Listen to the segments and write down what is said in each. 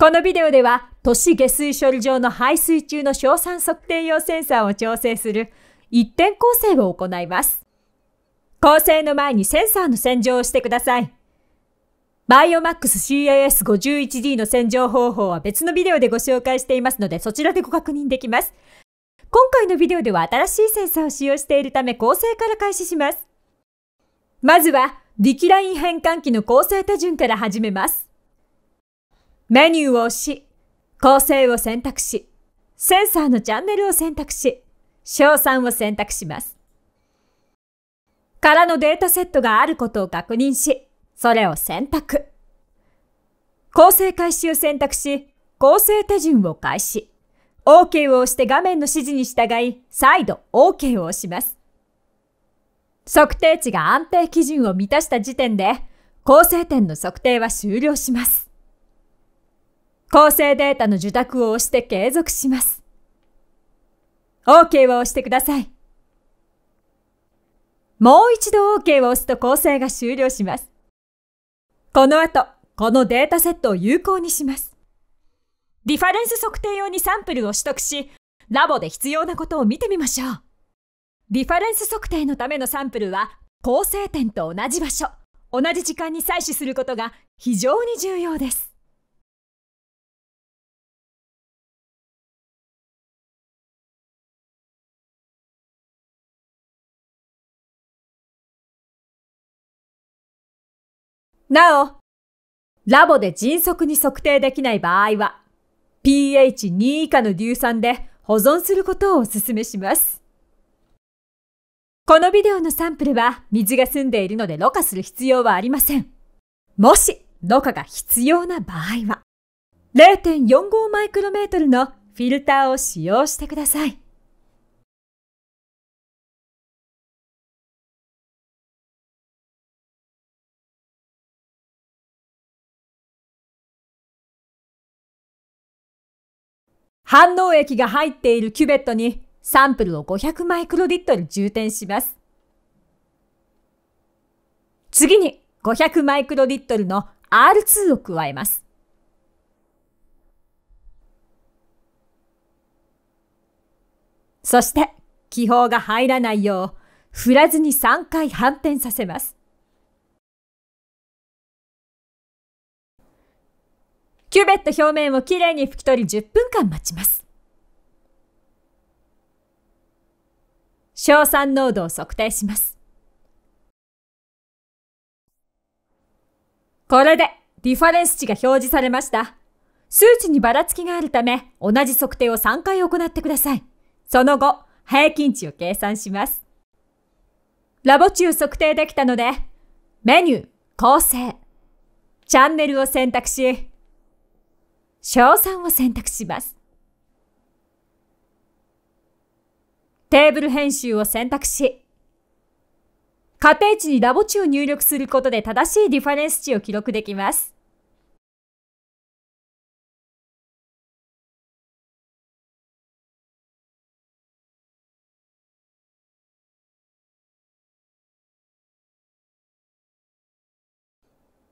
このビデオでは都市下水処理場の排水中の硝酸測定用センサーを調整する一点構成を行います。構成の前にセンサーの洗浄をしてください。バイオマックス CIS51D の洗浄方法は別のビデオでご紹介していますのでそちらでご確認できます。今回のビデオでは新しいセンサーを使用しているため構成から開始します。まずは、力ライン変換器の構成手順から始めます。メニューを押し、構成を選択し、センサーのチャンネルを選択し、賞算を選択します。からのデータセットがあることを確認し、それを選択。構成開始を選択し、構成手順を開始。OK を押して画面の指示に従い、再度 OK を押します。測定値が安定基準を満たした時点で、構成点の測定は終了します。構成データの受託を押して継続します。OK を押してください。もう一度 OK を押すと構成が終了します。この後、このデータセットを有効にします。ディファレンス測定用にサンプルを取得し、ラボで必要なことを見てみましょう。ディファレンス測定のためのサンプルは、構成点と同じ場所、同じ時間に採取することが非常に重要です。なお、ラボで迅速に測定できない場合は、pH2 以下の硫酸で保存することをお勧めします。このビデオのサンプルは水が澄んでいるのでろ過する必要はありません。もし、ろ過が必要な場合は、0.45マイクロメートルのフィルターを使用してください。反応液が入っているキュベットにサンプルを500マイクロリットル充填します。次に500マイクロリットルの R2 を加えます。そして気泡が入らないよう振らずに3回反転させます。キュベット表面をきれいに拭き取り10分間待ちます。硝酸濃度を測定します。これでディファレンス値が表示されました。数値にばらつきがあるため、同じ測定を3回行ってください。その後、平均値を計算します。ラボ中測定できたので、メニュー、構成、チャンネルを選択し、小3を選択します。テーブル編集を選択し、仮定値にラボ値を入力することで正しいディファレンス値を記録できます。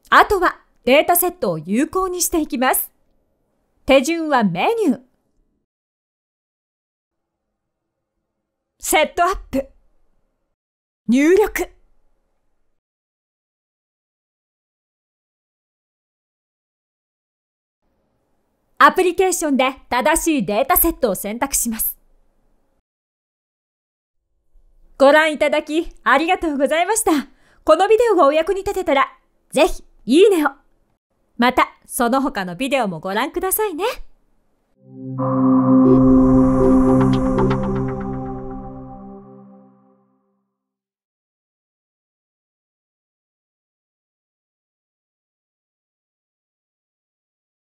あとはデータセットを有効にしていきます。手順はメニュー。セットアップ。入力。アプリケーションで正しいデータセットを選択します。ご覧いただきありがとうございました。このビデオがお役に立てたら、ぜひ、いいねを。また、その他のビデオもご覧くださいね。